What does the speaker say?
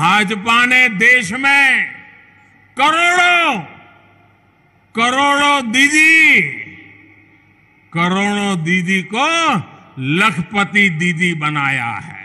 भाजपा ने देश में करोड़ों करोड़ों दीदी करोड़ों दीदी को लखपति दीदी बनाया है